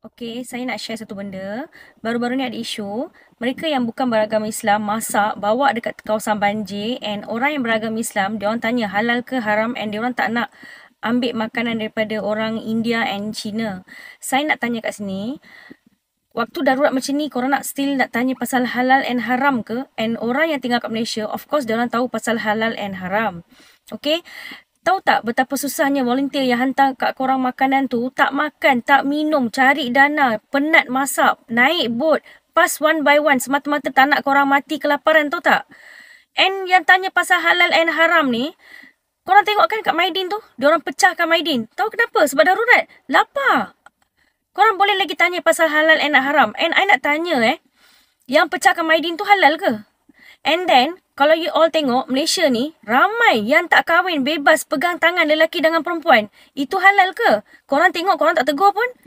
Okay, saya nak share satu benda. Baru-baru ni ada isu. Mereka yang bukan beragama Islam masak bawa dekat kawasan banjir and orang yang beragama Islam, dia orang tanya halal ke haram and dia orang tak nak ambil makanan daripada orang India and China. Saya nak tanya kat sini, waktu darurat macam ni korang nak still nak tanya pasal halal and haram ke? And orang yang tinggal kat Malaysia, of course dia orang tahu pasal halal and haram. Okay, Tahu tak betapa susahnya volunteer yang hantar kat korang makanan tu, tak makan, tak minum, cari dana, penat masak, naik bot, pas one by one semata-mata tak nak korang mati kelaparan tu tak? And yang tanya pasal halal and haram ni, korang tengok kan kat Maidin tu, dia diorang pecahkan Maidin. Tahu kenapa? Sebab darurat. Lapar. Korang boleh lagi tanya pasal halal and haram. And I nak tanya eh, yang pecahkan Maidin tu halal ke? And then, kalau you all tengok Malaysia ni ramai yang tak kahwin bebas pegang tangan lelaki dengan perempuan. Itu halal ke? Korang tengok korang tak tegur pun.